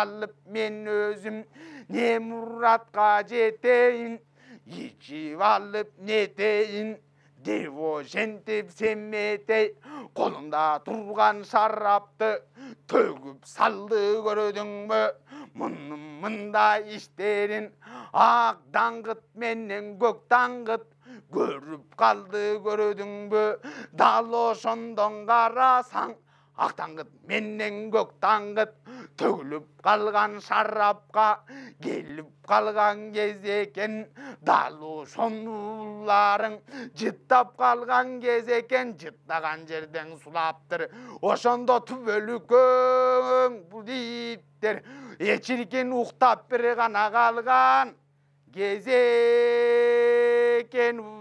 алып мен өзім не мұратқа жетейін ішіп алып нетейін о жентіп семетей қолында тұрған шарапты төгіп салды көрдің бе мұным мындай іштерін ақ даңғыт менен көк даңғыт көріп қалды көрдің бе дал ошондон қарасаң ақ таңғыт менен көк таңғыт төгіліп қалған шарапқа келіп қалған кез екен далу шонуларың жыттап қалған кез екен жыттаған жерден сұлаптыр ошондо түбөлү көң бұлдиттер ечиркин уктап бир гана калган кез экен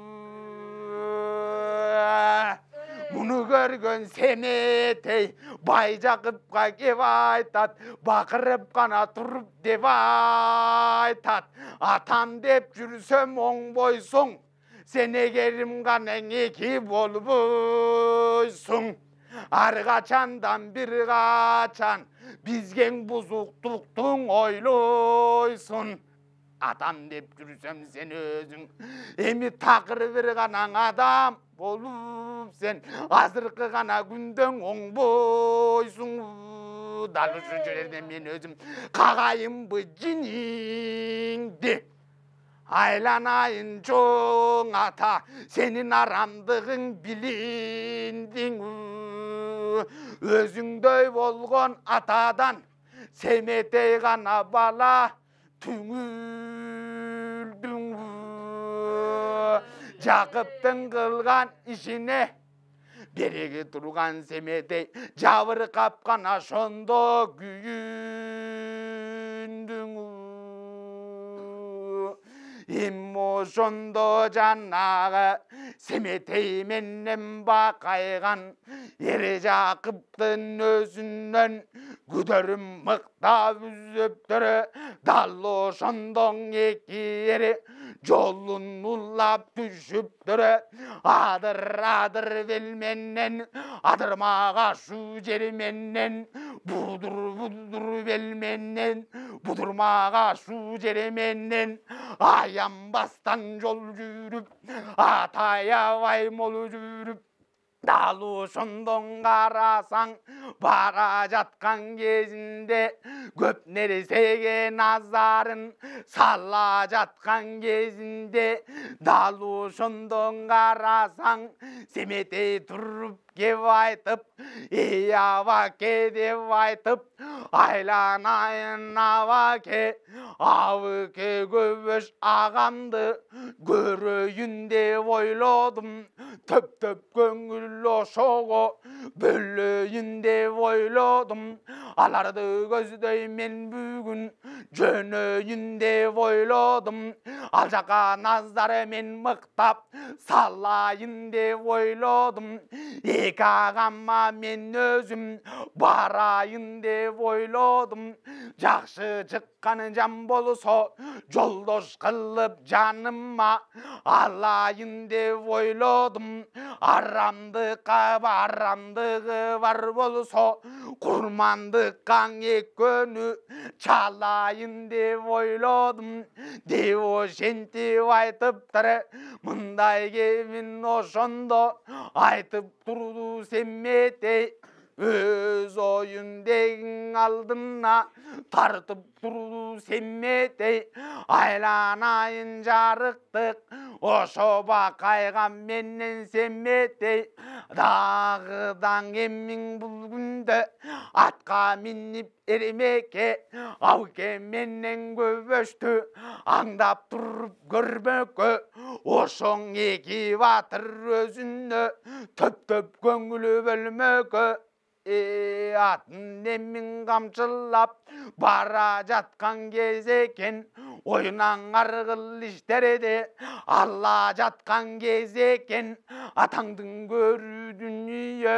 мұны көрген сенетей бай жақыпқа кеп айтады бақырып қана тұрып деп айтады атам деп жүрсем оң бойсың сен егерім ғана неки болып ойсың ар қачандан бір қачан бізген бұзықтықтың ойлойсың атам деп жүрсем сен өзің эми тақыры бир гана адам болып сен азыркы гана күндөң оңбойсуң дал ушул жерде мен өзүм кагайынбы жиниңди айланайын чоң ата сенин арамдыгың билиндиң өзүңдөй болгон атадан семетей гана бала түңіл жақыптың қылған ішіне береге тұрған семетей жабыр қапқан ошондо күйіндүңү иммо жонду жаннағы семетейменнен бақайған ере жақыптың өзінен күдерім мықтап үзіп түрі дал ошондоң екі ері жолын ұлап түшіп түрі адыр адыр белменнен адырмаға шу жерменнен будыр будыр белменнен будырмаға шу жерменнен аянбастан жол жүріп атая вай мол жүріп далу шындыңға қарасаң бара жатқан кезінде көп нәрсеге назарын сала жатқан кезінде далу шындыңға қарасаң семетей тұрып деп айтып аваке деп айтып айланайын аваке авыке көбөш ағамды көрейін деп ойладым төп төп көңіл бөлөйүн бөлейін деп ойладым аларды көздөй мен бүгүн жөнөйүн деп ойлодум ал жака назар мен мыктап салайын деп ойлодум ағамма мен өзім барайын деп ойлодым жақсы шыққан жан болса жолдош қылып жаныма алайын деп ойлодым арамдыққа барамдығы бар болса Құрмандық kan ekönü Чалайын деп ойлодым дево айтып айтыптыр мындай кемін ошондо айтып турду семетей өз ойыңдең алдына тартып тұру Айлан айланайын жарықтық ошо қайғам менен сенметей. дағыдан эмиң бұл күнді атқа минип ермеке ауке менен көбөштү аңдап туруп көрбөкө ошоң эки батыр өзүнө төп көңүл бөлмөкө атын немін қамшылап бара жатқан кез екен ойынан арғыл іштерде алла жатқан кез екен атаңдың көрі дүние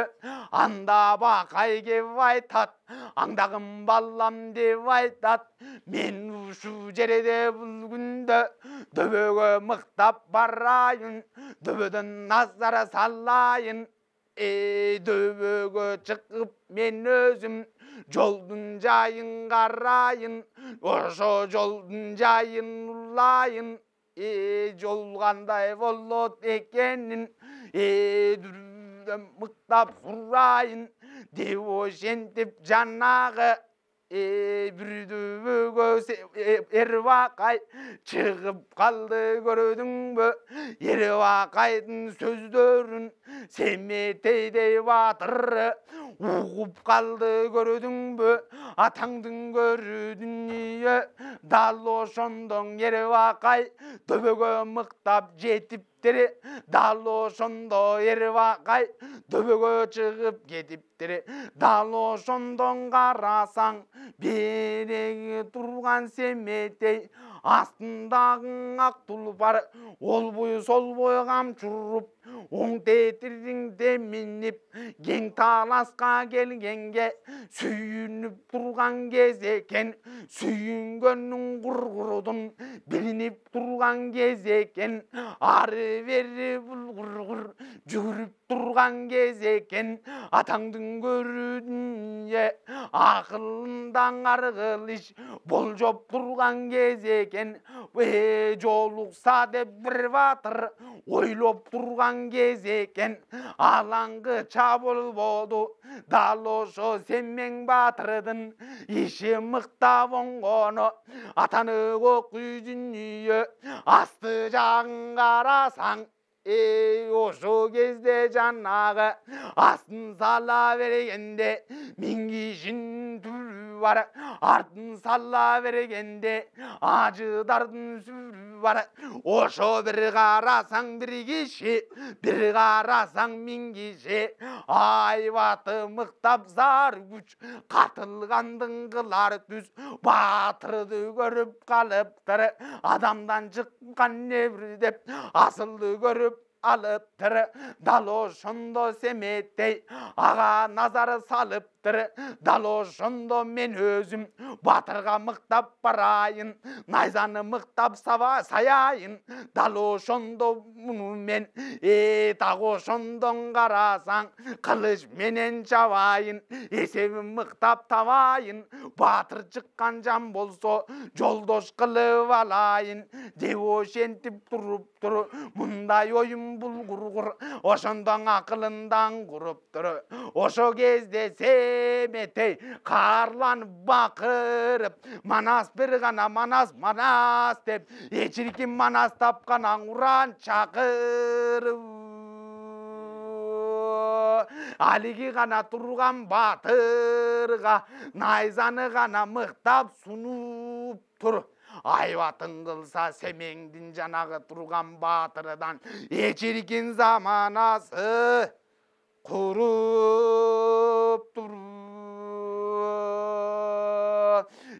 анда бақай кеп айтат аңдағым балам деп айтат мен ұшу жерде бұл күнді дөбеге мықтап барайын дөбеден назар салайын дөбөгө чыгып мен өзім жолдың жайын қарайын ошо жолдың жайын ұлайын. э жол кандай болот екенін э мұқтап деп ошентип жанағы бүрдүбү эрбакай чыгып калды көрдүңбү эрбакайдын сөздөрүн семетейдей батыр угуп калды көрдүңбү атаңдын көрү дүние дал ошондон эрбакай төбөгө мыктап жетип кетиптири дал ошондо эрбакай дөбөгө чыгып кетиптири дал ошондон карасаң береги турган семетей астындагы ак тулпар олбой солбой камчы уруп Оң де мініп кең таласқа келгенге сүйініп тұрған кез екен сүйінгеннің құрғырдың білініп тұрған кезекен, екен ары бері бұл құрғыр жүгіріп тұрған кезекен, екен атаңдың көрудіңе ақылыңдан арғылыш болжоп тұрған кез екен жолықса деп бір батыр ойлоп тұрған кезекен алаңғы чабуыл болду дал ошо сен мен батырдын иши мыктап оңгону атаны көк үй асты жағын қарасаң ей ошо кезде жанагы астын сала бергенде мен кишин түр артын салла бергенде ажы дардың бар ошо бир карасаң бир киши бир карасаң миң киши айбаты мыктап зар күч катылгандын кылар түз батырды көрүп калыптыр адамдан чыккан небір деп асылды көрүп алып дал ошондо семеттей аға назар салып дал ошондо мен өзім батырға мықтап барайын найзаны мықтап сава, саяйын далошымды мен так ошондон қарасаң кылыч менен жабайын есебім мықтап табайын батыр чыккан жан болсо жолдош кылып алайын деп ошентип тұрып тұр мұндай ойым бұл құрғыр Ошондың ақылындан құрып ошо кезде сен мете қарлан бақырып манас бір ғана манас манас деп ечіркин манас тапқан аңұран шақырып әліге ғана тұрған батырға найзаны ғана мықтап сұнып тұр айбатын қылса семеңдің жанағы тұрған батырдан ечіркин заманасы құрып тұр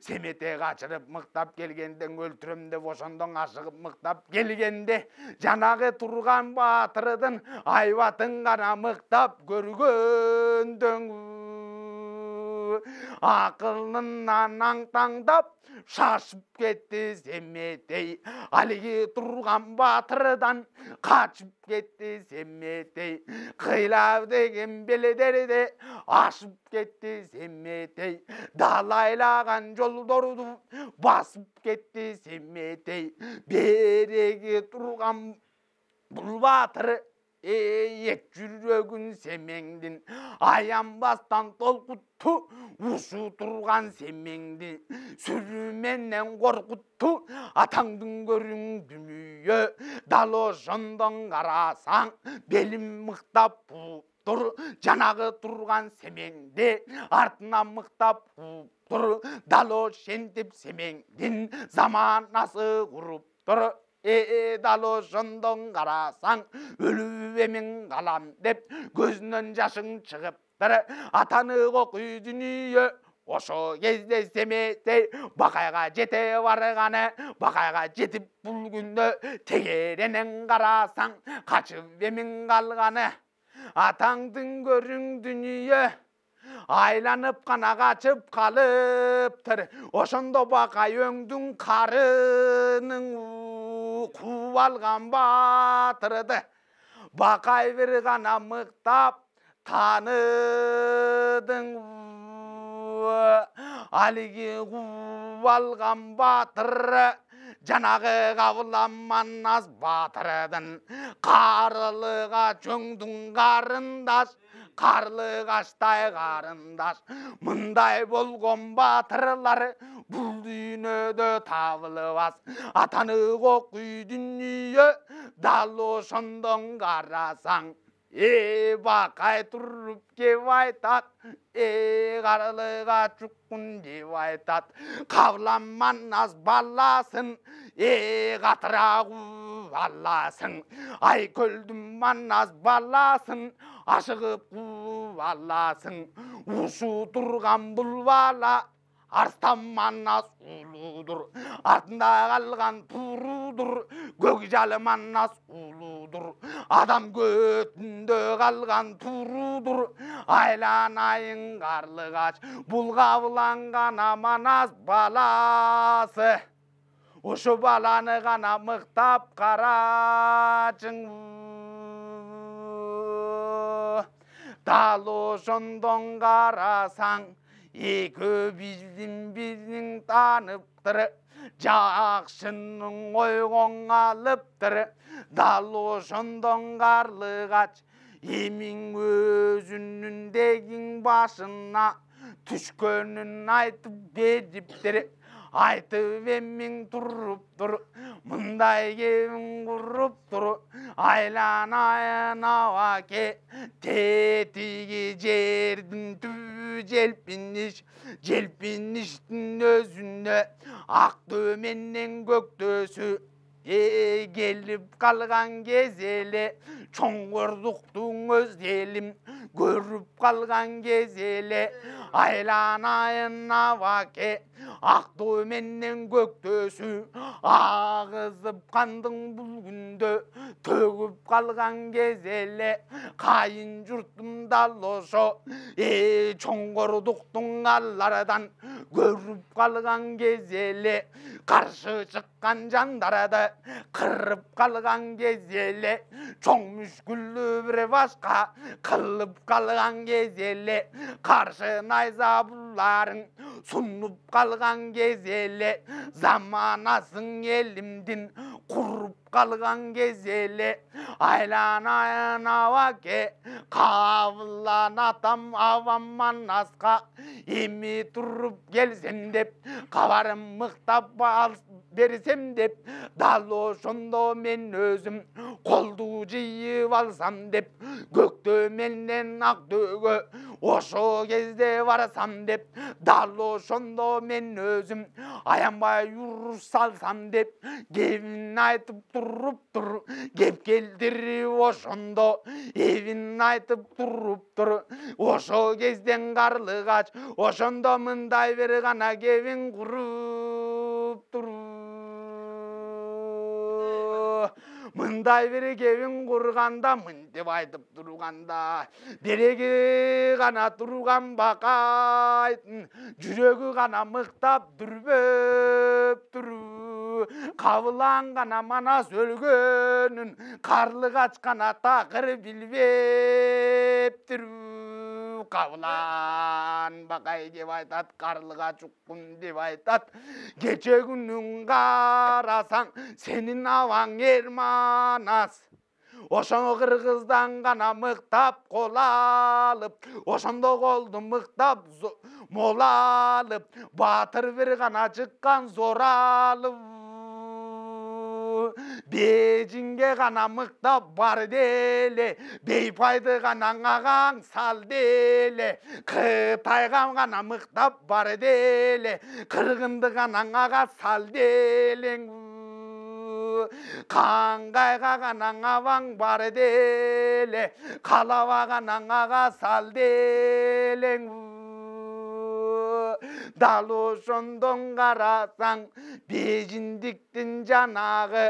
семете қачырып мұқтап келгендің өлтірімді деп ошондон ашығып мықтап келгенде жанағы тұрған батырыдың айбатын ғана мықтап көргендің ақылынан аңтаңдап шашып кетті семетей әлгі тұрған батырдан қачып кетті семетей қилав деген белдерде ашып кетті семетей далайлаған жолдорды басып кетті семетей береге тұрған бұл батыр эек жүрөгүн семеңдин аянбастан толкутту ушу турган семеңди сүрүү менен коркутту атаңдын көрүң дүнүйө дал ошондон карасаң белим мыктап тур жанагы турган семеңди артынан мыктап тур дал ошентип семеңдин заманасы тұр эдало қарасан, қарасаң өліп қалам деп көзінен жасың шығып бір атаны оқи дүние ошо кезде семетей бақайға жете барғаны бақайға жетіп бұл күнді тегеренен қарасаң қачып емін қалғаны атаңдың көрің дүние айланып қана қачып тұр ошондо бақай өңдің қарының су алған батырды бақай бір ғана мықтап таныдың әліге қуып алған батыры жанағы қабыламанназ батырдың қарлыға жөңдің қарындас қарлығаштай қарындаш мұндай болған батырлар бұл бас. Атаны қоқ үй дүние дал ошондон қарасаң е бақай тұрып кеп айтат е қаралыға чуккун деп айтат қабыламан аз баласын е қатырағу баласын ай көлдім аз баласын ашығып қу аласың. ушу тұрған бұл бала Арстан маннас улудыр артында қалған турудыр жалы маннас улудыр адам көтінде қалған турудыр айланайын қарлығаш бұлғауланған аманас баласы Ушу баланы ғана мықтап қарачың Дал ошондон карасаң екі біздің біздің танып тұр, жақшының ой алыптыр дал ошондон карлыгач емің өзінің дегің башына түшкөнін айтып беріп айтып еммең тұрып тұр мындай кебің құрып тұр айланайын ауаке тетиге жердің түбі желпініш желпініштің өзіне ақ төменнен көк төсі Ey gelip kalgan gezeli Çoğurduktuğun öz elim Görüp kalgan gezeli айланайын наваке ақ төменнен көктөсі ағызып қандың бұл күнде төгіп қалған кезеле қайын жұртымда лошо е чоңғордықтың аллардан көріп қалған кезеле қаршы шыққан жандарды қырып қалған кезеле чоң мүшкілді бір басқа қылып қалған кезеле қаршына найзабуларын сунуп қалған кез эле заманасын елімдін құрып қалған кез эле айланайын абаке кабылан атам аваман манаска эми туруп келсем деп хабарым мыктап алыс берсем деп дал ошондо мен өзүм колду жыйып алсам деп көктө менен ак ошо кезде барсам деп дал ошондо мен өзүм аянбай уруш салсам деп кебин айтып туруптур кеп келтирип ошондо эбин айтып туруптур Ошо кезден карлыгач ошондо мындай бир гана кебин куруп болып тұр мындай құрғанда мін деп айтып тұрғанда береге ғана тұрған бақайтын жүрегі ғана мықтап дүрбеп тұр қабылан ғана манас өлгенін қарлығач қана тақыр білбеп тұр қаулан бакай деп айтат қарлыға жұққын деп айтат кеше күнін қарасаң сенің аваң манас ошоңо кыргыздан гана мыктап кол алып ошондо колду мыктап алып баатыр бир гана чыккан зоралып бежинге гана мыктап бар деле бейпайды гана ағаң сал деле кытайга гана мыктап бар деле кыргынды гана ага сал делең қаңғайға ғана аваң бар деле қалауа ғана аға сал делең далу шондонга карасаң бежиндиктин жанагы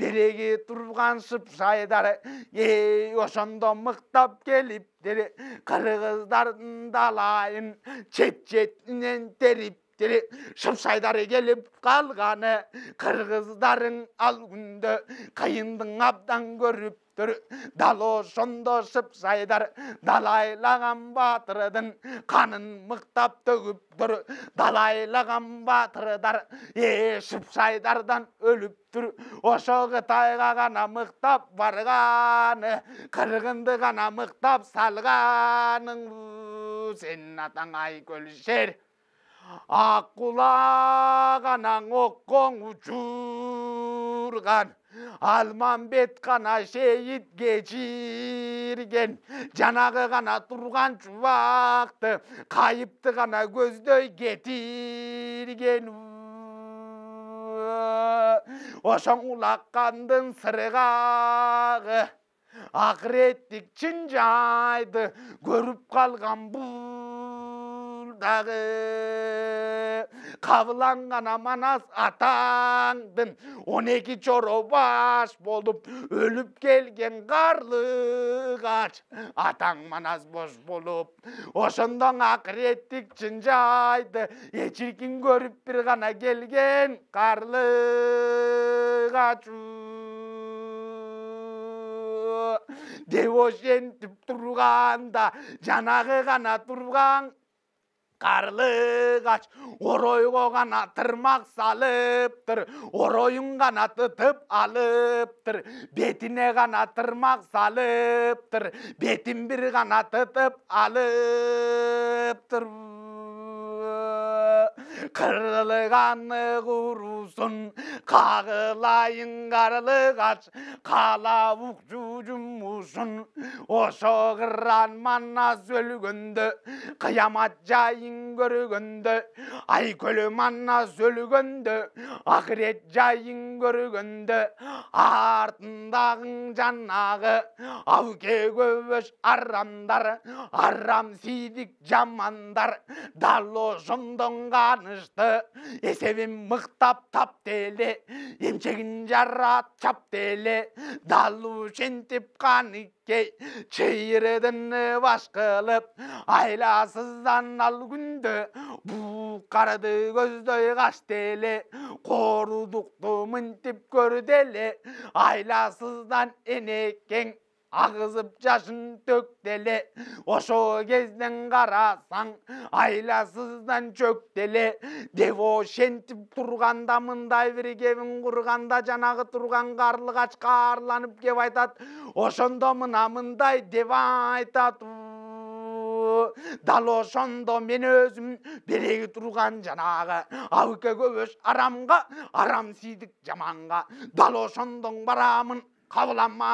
береги турган шыпшайдар эй ошондо мыктап келиптир кыргыздардын далайын чет четинен терип тири шыпшайдары келіп қалғаны қырғыздарың ал күндө қайындың абдан көрүп дало шондо жайдар далайлаған батырдың қанын мықтап төгіп тұр далайлаған батырдар е шайдардан өліп тұр ошоғы қытайға ғана мықтап барғаны қырғынды ғана мықтап салғаның атаң ай көлшер ақ құлақ анаң оққоң алман бет қана шейіт кешірген жанағы ғана тұрған жуақты қайыпты ғана көздөй кетірген ошоң ұлаққандың сырыгагы ақыреттік чын жайды көріп қалған бұл кабыланган аманас атаңдын он эки чоро баш болуп өлүп келген карлыгач атаң маназ бош болуп ошондон акыреттик чынжайды э чиркин көрүп бир гана келген карлыгач деп ошентип турганда жанагы гана турган қач, оройға ғана тырмақ салып тұр оройын ғана тұтып алып тұр бетіне ғана тырмақ салып тұр бетін бір ғана тұтып алып қырылғаны Құрусын, қағылайын Қарлығаш, қалауық жүжім ұшын ошығыран манас өлгінді қиямат жайын көргінді ай көлі манас өлгінді ақырет жайын көргінді артындағың жанағы ауке көбіш арамдар арам сидік жамандар дало ұжымдың қанышты есебін мықтап тап эле емшегін жарат чап эле далу қан қаникей чейірдіні баш қылып айласыздан ал күнді бұл қарады көздөй қаш теле қорудықты мінтіп тіп деле айласыздан енекең ағызып жашын төктеле ошо кезден қарасаң айласыздан чөктеле деп шентип турганда мындай бир кебин курганда жанагы турган карлыгач каарланып кеп айтат ошондо мына мындай деп айтат дал ошондо мен өзүм береги турган жанагы абыке көбөш арамга арам сийдик жаманга дал ошондон барамын қабылама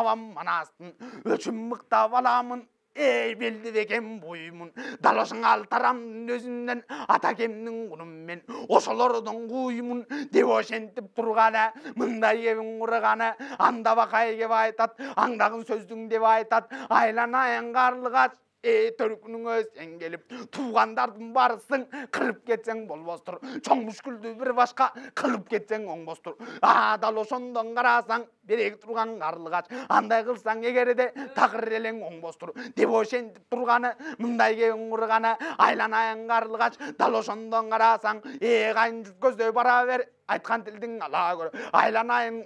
алам манастын өшім мықтап аламын ей белді деген бұйымын даласын алтарамын өзімнен атакемнің құнымен ошолордың құйымын деп ошентіп тұрғаны мындай евін құрғаны анда бақай кеп айтат аңдағын сөздің деп айтат айланайын қарлығаш Э төркінің сен келіп туғандардың барысың қырып кетсең болбас тұр Чоң күлді бір башқа қылып кетсең оң тұр адал ошондон қарасаң берек тұрған қарлығаш андай қылсаң егері де тақыр елең оң тұр деп ошентип тұрғаны мындай кең құрғаны айланайын қарлығаш дал ошондон қарасаң е қайын көздөй бара бер айтқан тілдің ала көр айланайын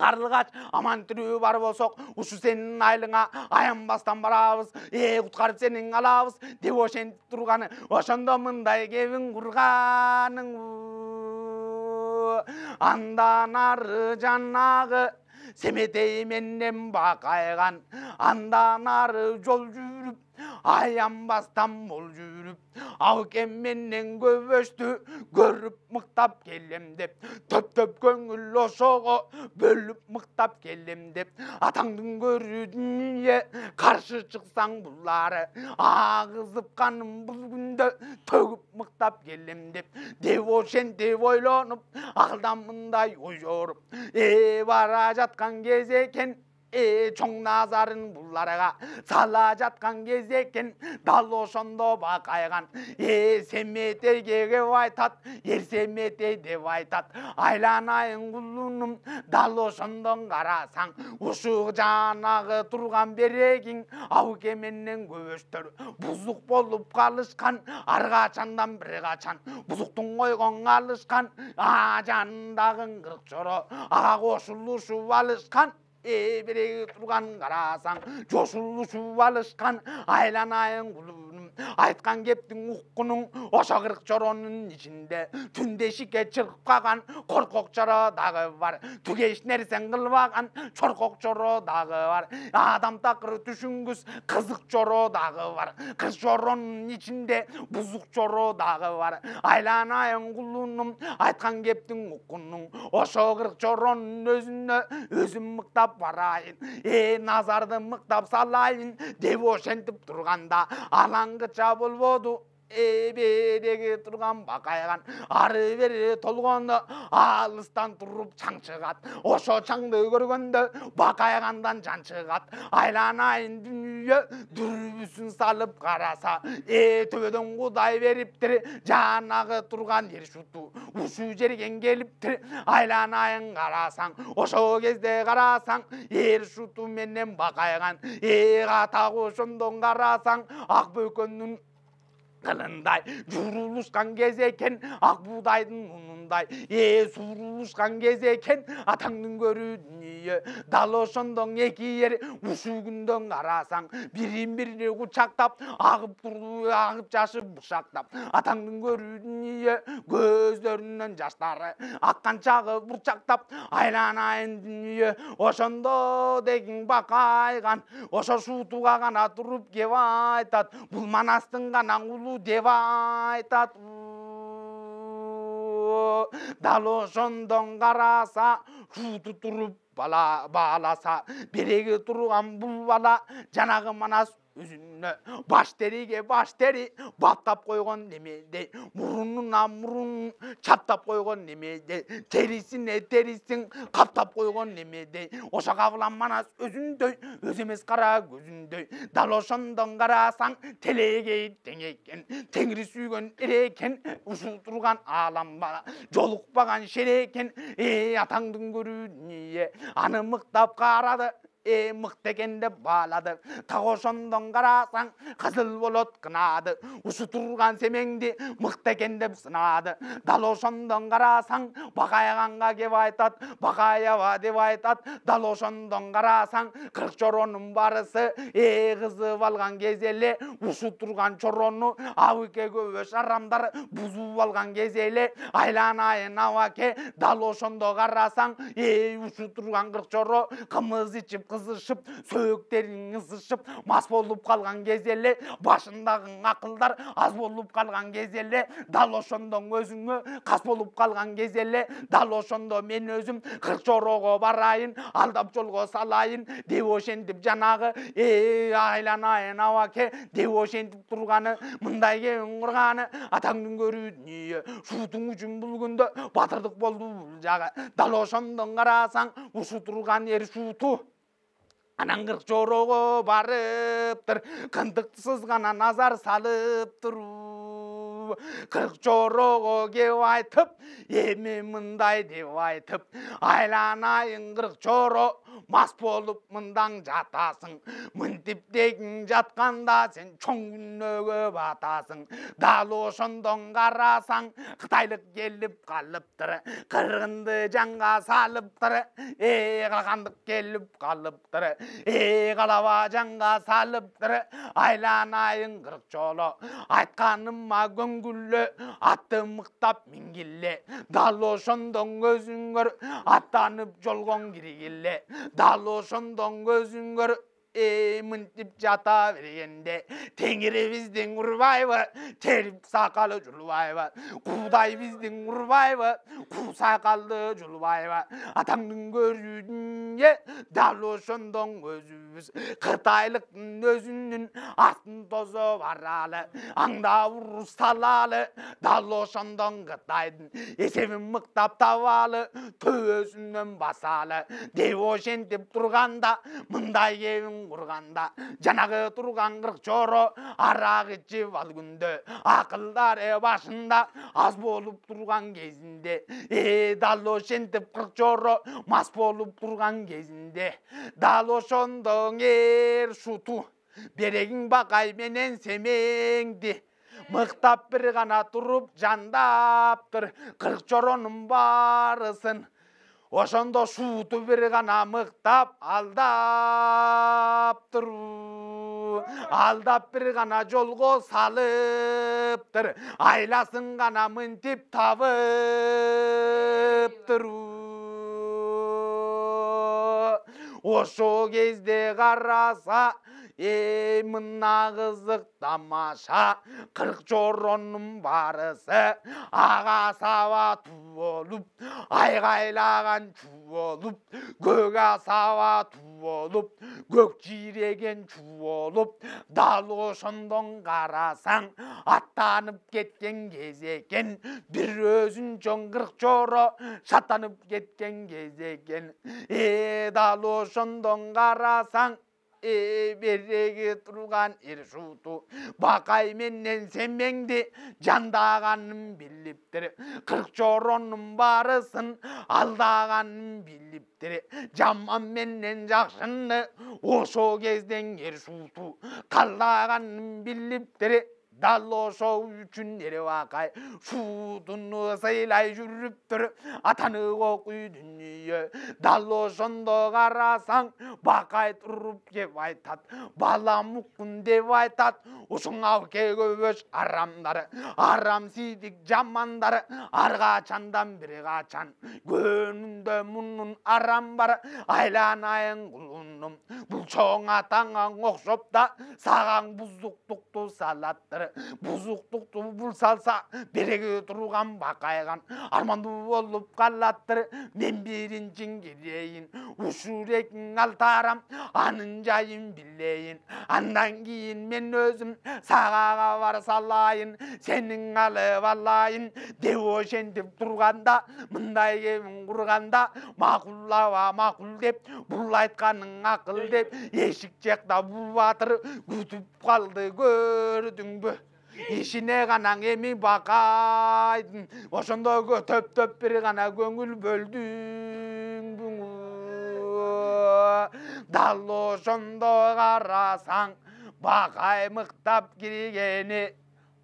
қарлығач аман түрі бар болсоқ ұшы сенің айлыңа аянбастан барабыз е құтқарып сенің алабыз деп ошентип турганы ошондо мындай кебин курганың андан ары жанагы семетей менден бақайған андан ары жол жүрүп аянбастан мол жүріп ал менен көбөштү көрүп мыктап келем деп төптөп көңүл ошого бөлүп мыктап келем деп атаңдын көрүүдүнө каршы чыксаң булары агызып каным бул күндө төгүп мыктап келем деп деп ошентип ойлонуп алда мындай ой жоруп э бара жаткан кез экен э чоң назарын буларга сала жаткан кезекен, дал ошондо бакайган э семетей кегеп айтат семетей деп айтат айланайын кулунум дал ошондон карасаң ушу жанагы турган берегиң ау менен көбөштөр бузук болуп калышкан ар качандан бир качан бузуктун койгон алышкан а жанындагы кырк чоро а кошулушуп алышкан эбірей турган қарасаң жошулушуп алышкан айланайын кулунум айткан кептин уккунуң ошо кырк чоронун ичинде түнде чыркып калган коркок чоро дагы бар түгеш нерсең кылбаган чоркок чоро дагы бар адам такыр түшүнгүс кызык чоро дагы бар кыз чоронун ичинде бузук чоро дагы бар айланайын кулунум айткан кептин уккунуң ошо кырк чоронун өзүнө өзүм мыктап барайын е э, назарды мықтап салайын деп тұрғанда алаңғы чабыл болбоду эбедеге тұрған бақайған ары бері толғанды алыстан тұрып чаң шығады ошо чаңды көргөндө бақайғандан жан шығады айланайын дүние салып қараса Э төбеден құдай беріптір жанағы тұрған ер шуту ушу жерген келіптір айланайын қарасаң ошо кезде қарасаң ер шуту менен бақайған э ошондон қарасаң ақ бөкеннің қылындай журулушкан кез екен ақ буудайдын ұнындай е суурулушкан кез екен атаңдын көрү дүние дал ошондон эки эр ушугүндөн карасаң бирин бирине кучактап агып турду агып жашып бушактап атаңдын көрү дүние көздөрүнөн жаштары аккан чагы бурчактап айланайын дүние ошондо дегиң бакайган ошо шуутуга гана туруп кеп айтат бул манастын гана Девай тат. дало далошон доңғараса жуды тұрып бала баласа береге тұрған бұл бала жаңағы манас териге баштериге баштери қойған койгон немеде мурунуна мурун чаттап койгон немеде терисине терисин каптап койгон немеде ошо манас өзүндөй өзү эмес кара көзүндөй дал ошондон карасаң телегей тең экен теңири сүйгөн эре экен ушул турган аалам жолукпаган шере экен атаңдын көрүү дүние аны мыктап карады э мық дегенде балады тақ ошондон карасаң кызыл болот кынады ушу турган семеңди мық экен деп сынады дал ошондон карасаң бакайганга кеп айтат бакаева деп айтат дал ошондон карасаң кырк чоронун барысы э кызып алган кез эле ушу турган чорону абыке көбөш арамдар бузуп алган кез эле айланайын абаке дал ошондо карасаң эй ушу турган кырк чоро кымыз ичип қызышып сөөктеріңіз ұшып мас болып қалған кезде эле башындағы ақылдар аз болып қалған кезде дал ошондон өзүңө қас болып қалған кезде дал ошондо мен өзім чорого барайын алдап жолго салайын деп ошентип жанагы эй айланайын абаке деп ошентип турганы мындай кебин курганы атаңдын көрүү дүние шуутуң үчүн бул күндө батырдык болду бул жагы дал ошондон карасаң ушу турган эр шуту анаңғыр жорығы барып тұр кіндіктісіз ғана назар салып тұр қырық жорығы кеп айтып еме мындай деп айтып айланайын қырық жоро мас болып мындаң жатасың деген жатқанда сен чоң күнөөгө атасың дал ошондон карасаң қытайлық келіп калыптыр кыргынды жанға салыптыр Э қалқандық келіп калыптыр Э қалава жанға салыптыр айланайын қырық жолы айтқаныма көңгүлі атты мықтап мингилле дал ошондон өзүңөр көр аттанып дал ошондон көзүн көрүп мүнтіп жата бергенде теңірі біздің ұрбайбы теріп сақалы жұлбайбы қудай біздің ұрбайбы қу сақалды жұлбайбы атаңның көзүнде дал ошондон өзүбүз кытайлыктын өзүнүн атын тозоп баралы аңда урус салалы дал ошондон кытайдын эсебин мыктап табалы төбөсүнөн басалы деп ошентип турганда мындай кебин ұрғанда жанағы тұрған қырық жоро арақ ішіп ал күнде ақылдар башында аз болып тұрған кезінде Э, дал ошентип қырық жоро мас болып тұрған кезінде дал ошондоң ер шуту берегиң бақай менен семеңди мыктап бір ғана туруп жандаптыр, кырк жоронун барысын ошондо бир берген амыктап алдаптыр алдап бир гана жолго салыптыр айласын гана мынтип табыптыру ошо кезде караса ей мына кызык тамаша кырк жоронун барысы аға сава ту болуп айгайлаган чу болуп көк асаба ту болуп көк жиреген чу болуп дал ошондон карасаң аттанып кеткен кез экен бир өзүнчө чоң кырк жоро шаттанып кеткен кез экен э дал қарасаң береги турган эр шуту Бақай менен семеңди жандаганын билиптир кырк чооронун баарысын алдаганын билиптир жаман менен жакшыны ошо кезден эр шуту калдаганын билиптир дал үчүн үчүн эрбакай сайлай жүріп жүрүптүр атаны кокуй дүнүйө дал ошондо карасаң бакай туруп кеп айтат балам уккун деп айтат ушул абке арамдары арамдары арамсийдик жамандары арға качандан бир чан көнүндө мунун арам бар айланайын кулунум бул чоң атаңан окшоп да саган бузуктукту салаттыр бузуктукту бул бұл салса береге тұрған бақайған арманды болып қалаттыр мен берін келейін ушурегін алтарам анын жайын білейін андан кейін мен өзім сағаға бар салайын сенің алып алайын деп ошентип тұрғанда мындай курганда құрғанда аба мақұл деп бұл айтқаның ақыл деп эшик жақта бұл батыр күтіп қалды көрдің ишине гана эми бакайдын ошондой төп бир гана көңүл бөлдүң буңу дал ошондо карасаң бакай мыктап киргени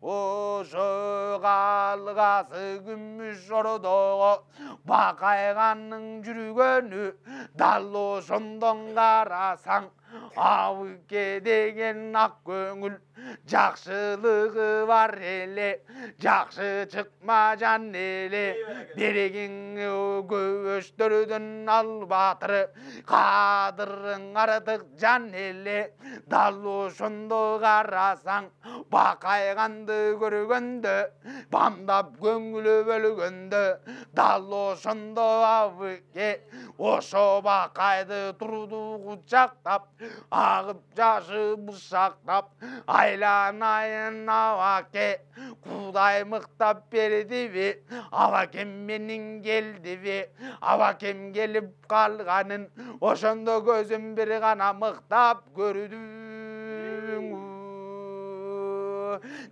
ошо калгасы күмүш ордого бакайганың жүргөнү дал ошондон карасаң ауы деген ақ көңіл жақсылығы бар еле жақсы шықма жан еле берегің көштірдің ал батыры қадырың артық жан еле дал ұшынды қарасаң бақайғанды көргенді бамдап көңілі бөлгенді дал ұшынды ауке ошо бақайды тұрды құшақтап ағып жашы бұшақтап айланайын аваке құдай мықтап берді бе авакем менің келді бе авакем келіп қалғанын ошондо көзім бір ғана мықтап көрдім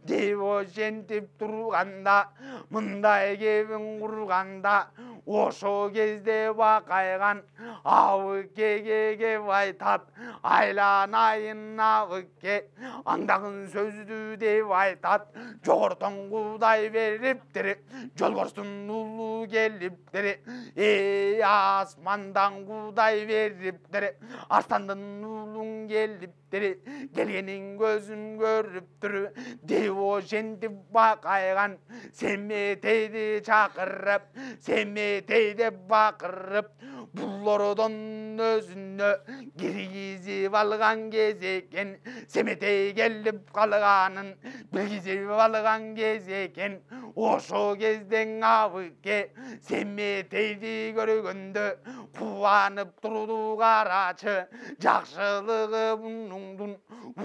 деошентип тұрғанда мындай кебин құрғанда Ошо кезде бакайган абыкеге кеп айтат айланайын абыкке андагын сөздү деп айтат Құдай кудай бериптир Жолғорстың көрсүн келіп келиптир эй асмандан кудай бериптир арстандын уулуң келиптир көзім көріп көрүптүр деошенді бақайған семетейді шақырып семетейді бақырып бұл ұрыдан өзіне киргизип алған кезекен семетей келіп қалғанын білгізіп алған кезекен 오소 계댕아브게 샘메데이지 көргінді қуанып тұруды қарашы жақсылығы мұныңдың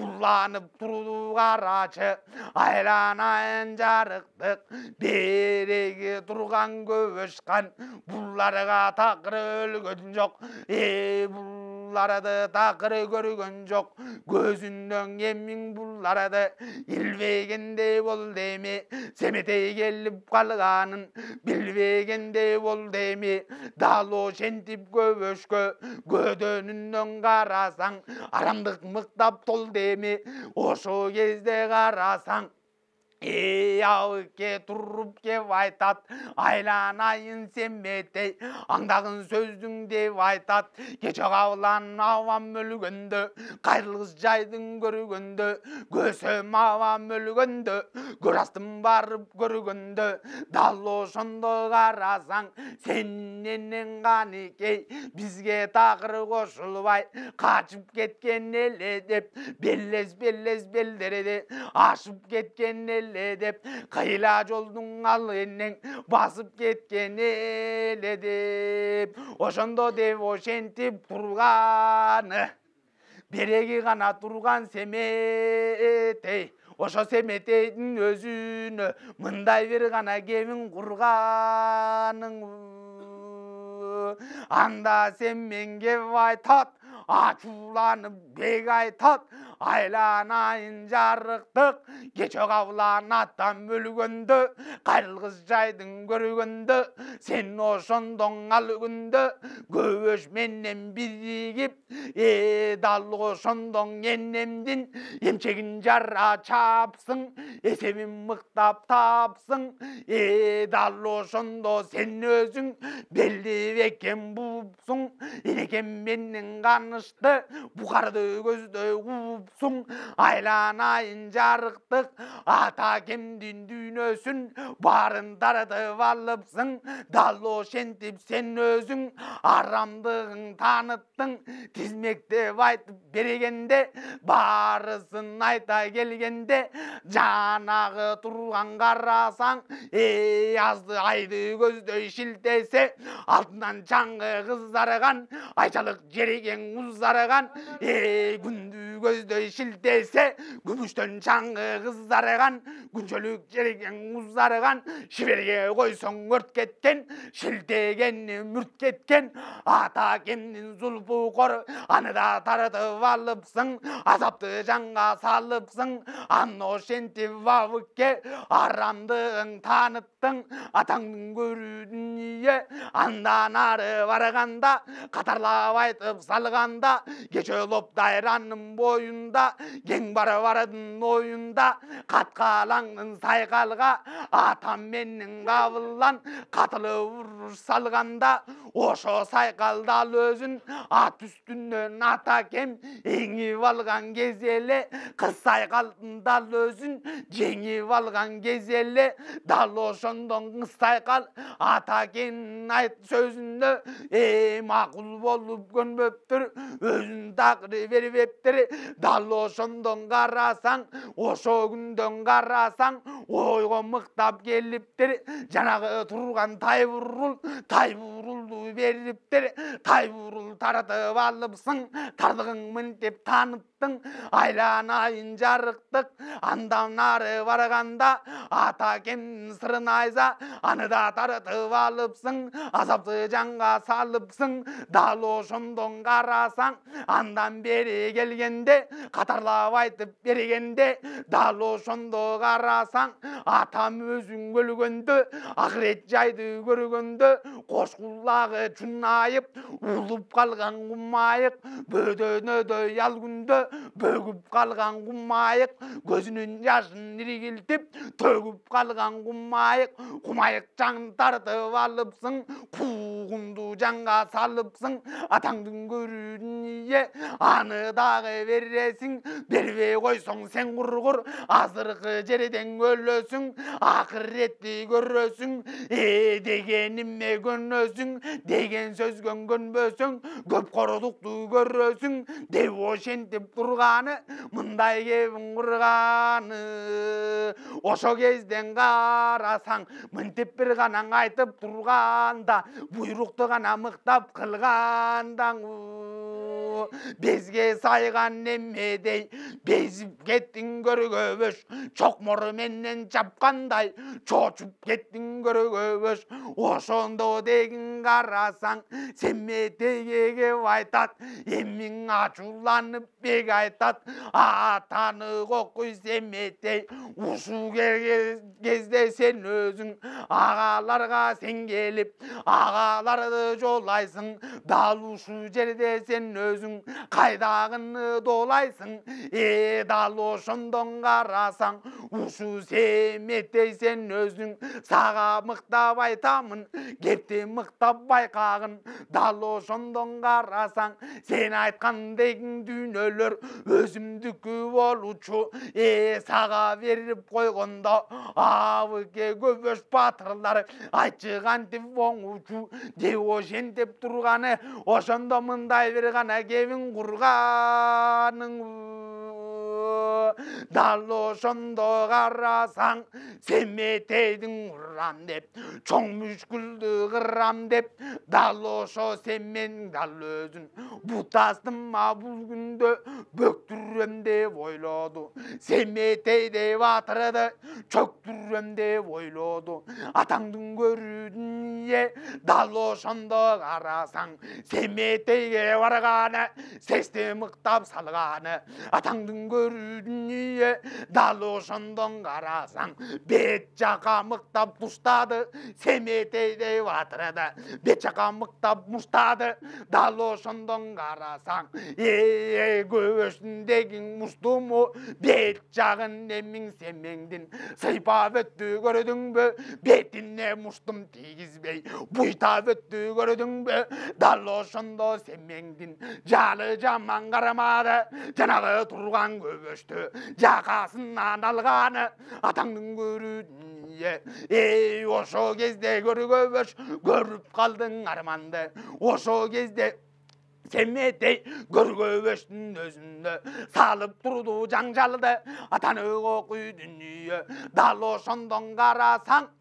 ұрланып тұруды қарашы айланайын жарықтық береге тұрған көш қан бұларға тақыр өлгін жоқ е бұл бұларады тақыр көрген жоқ көзіңнен еммін бұларады илбегендей бол деме семетей келіп қалғанын билбегендей бол деме дало шентип көбөшкө өшкө карасаң арамдык арамдық мықтап тол деме ошо кезде карасаң ке тұрып кеп айтат айланайын метей, аңдағын сөздіңде деп айтат қаулан ауам мүлгінді қайрылғыз жайдың көргінді Көсім ауам мүлгінді Көрастым барып көргінді дал ошонды қарасаң ғаны кей, бізге тақыр кошулбай қачып кеткен еле деп белес белес белдереде, ашып кеткен эле деп кайла жолдың ал энең басып кеткен эле деп ошондо деп ошентип турганы береги гана турган семетей ошо семетейдин өзүнө мындай бир гана кебин курганың анда сен менге айтат ачууланып бек айтат айланайын жарықтық кечок қаулан аттан бүлгінді қайрыл жайдың көргінді сен ошондоң ал күндө көбөш менен биригип э дал ошондоң энемдин эмчегин жара чапсың эсебин мыктап тапсың э дал ошондо сен өзүң белди бекем буупсуң энекем менен канышты букарды көздөй кууп айлана айланайын жарықтық ата кемдің дүйнөсүн барын таратып алыпсың далош сен өзің арамдығың таныттың тизмектеп айтып бергенде барысын айта келгенде жанағы тұрған қарасаң ей азды айды көздөй шілтесе алтынан жаңғы қызарған айшалық жереген ұзарған ей күнді көздөй шилтесе, күмүштөн күмістен шаңғы қызарған күншілік жерген шиверге жіберге өрт кеткен шілтеген мүрт кеткен ата кемнің зұлпы қор аны да тартып алыпсың азапты жанға салыпсың анно ошентип вавыкке арамдығын таныттың атаңның көрудін ие андан ары барғанда қатарлап айтып салғанда кеше лоп ойында кең барбардың ойында каткалаңдын сайқалға атам менің қабыллан қатылы ұрыш салғанда ошо сайқалдал өзін ат үстінен ата кем еңіп алған кезелі қыз сайқалдындал өзін жеңіп алған кезелі дал ошондон қыз сайқал ата кен айт сөзінде е мақұл болып көнбөптір өзін тақыры ошондон карасаң ошо күндөн карасаң ойго мыктап келиптир жанагы турган тайбурул тайбурулду бериптир тайбурул таратып алыпсың тардыгың деп таанып жарықтың айланайын жарықтық Андамнары нары барғанда ата әкем сырын айза аны да алыпсың азапты жанға салыпсың дал ошондон қарасаң андан бере келгенде қатарлап айтып бергенде дал ошондо қарасаң атам өзің өлгенде ақырет жайды көргенде қош құлағы ұлып қалған құмайық бөдөнөдөй ал күндө бөгіп қалған құмайық көзінің жашын ирегелтіп төгіп қалған құмайық құмайық жаңын тартып алыпсың қуғынды жанға салыпсың атаңдың көрудін аны дағы бересің бербей койсоң сен құрғыр азырғы жерден өлесің ақыретті көресің е дегеніме көнесің деген сөз көнгөнбөсөң көп қордуқты көресің деп ошентип турганы мындай кебин курганы ошо кезден карасаң мынтип бир гана айтып турганда буйрукту гана мыктап кылганда Безге бизге сайган эмедей безип кеттиң көргөбөш чокмор менен чапкандай чочуп кеттиң көргөбөш ошондо дегин карасаң семетегегеп айтат Емін ачууланып бек айтат атаны кокуй семетей ушул кезде сен өзүң агаларга сен келип агаларды жолайсың дал ушул жерде сен өзүң өзің қайдағын э, долайсың дал ошондон қарасаң ушу сен өзің саға мықтап айтамын кепте мықтап байқағын дал ошондон қарасаң сен айтқан деген дүйнөлөр өзімдікі болучу е саға беріп қойғанда абыке көбөш батырлар айтшы кантип оңучу деп ошентип турганы ошондо мындай бир гана жемін құрғаның ошондо карасаң семетейдин урам деп чоң мүшкүлдү кырам деп далошо сенмен дал өзүн бұтастым а бұл бөктүрөм деп ойлоду семетей деп атырды чөктүрөм деп ойлады атаңдың дал ошондо карасаң семетейге барганы сесте мыктап салганы атаңдын дүние ошондон қарасаң бет жаққа мықтап мұштады семетейдей батырды бет муштады мықтап мұштады карасаң қарасаң е дегиң муштуму бет жагын немің семеңдин сыйпап өттү көрдің бетине муштум мұштым буйтап өттү өтті көрдің ошондо семеңдин жалы жаман қарамады жаңағы турган өшті жағасынан алғаны атаңның көріние ей ошо кезде көргөбөш көріп қалдың арманды ошо кезде семетей көргөбөштүн өзүндө салып турду жаңжалды атаны кокуй дүние дал ошондон карасаң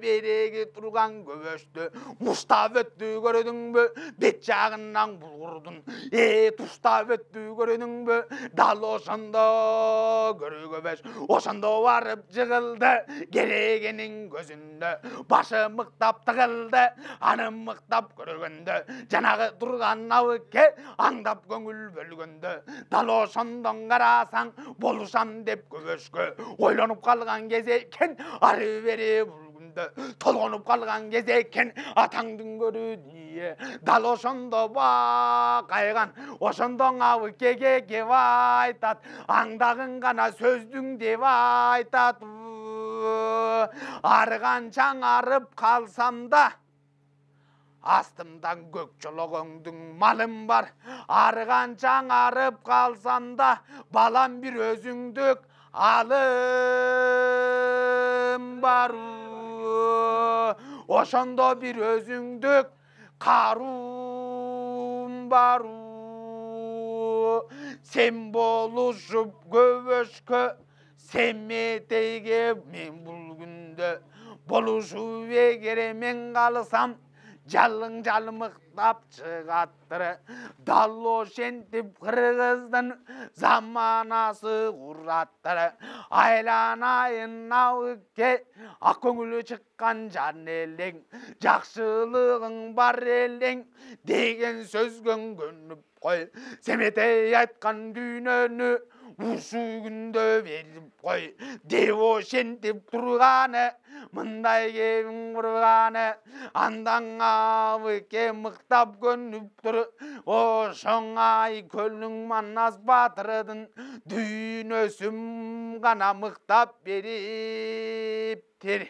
Берегі тұрған көбөсті мұстап өтті көрдің бі бет жағыннан бұлғырдың е тұстап өтті көрдің бі дал ошондо көрі ошондо барып жығылды керегенің көзінді башы мықтап тығылды аны мықтап көргенді жанағы тұрған науке аңдап көңіл бөлгенді дал ошондон қарасаң болушам деп көбөшкө ойланып қалған кезе екен ары бери келгенде толғанып қалған кезде екен атаңдың көріне дал ошондо бакайган ошондон абыкеге кеп айтат аңдағын гана сөздің деп айтат арыған арып калсам да астымдан көк жолоғоңдың малым бар арыған арып калсам да балам бир өзіңдік алым бар ошондо бир өзүңдүк каруум бару сен болушуп көбөшкө семетейге мен бул күндө болушуп эгер мен калсам жалың жалмықтап шығаттыры далошен деп қырғыздың заманасы құраттыры айланайын Ақ ақкөңілі шыққан жан елең жақсылығың бар елең деген сөзгің көніп қой семетей айтқан дүйнені үйшігінде беріп қой деп тұрғаны мындай кебін құрғаны андаң абыке мықтап көніп тұр ошоңай көлнің манас батырдын ғана гана мықтап бериптир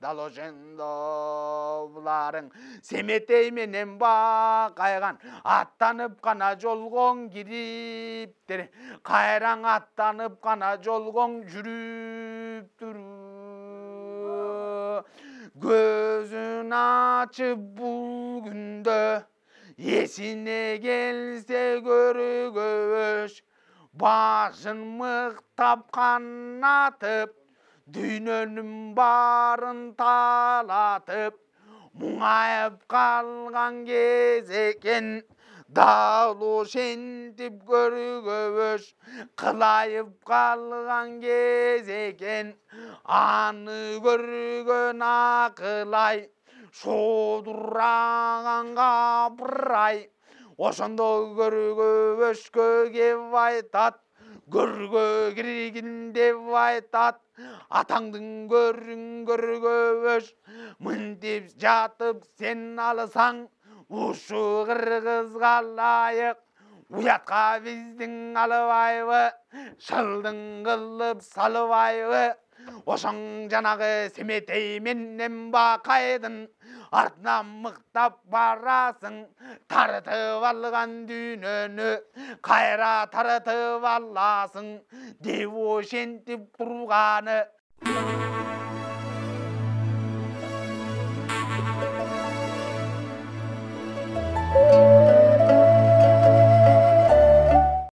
доложендовларың семетей менен бақайған аттанып қана жолғоң кириптер қайраң аттанып қана жолғоң жүріп тұру көзін ашып бұл күнді есіне келсе көрі көш башын мықтап қанатып дүйненің барын талатып мұңайып қалған кез екен Дауыл шентіп көргөбөш қылайып қалған кез екен аны көрген ақылай шодыраған қапырай ошондо көргөбөшкө кеп айтат көргө киргин деп айтат атаңдың көрін көргөбөш мүнтеп жатып сен алысаң ушу қырғызға лайық ұятқа біздің алыбайбы шылдың қылып салыбайбы ошоң жанагы семетей менен бакайдын артынан мықтап барасың тартып алған дүниені қайра тартып аласың деп ошентіп тұрғаны thank you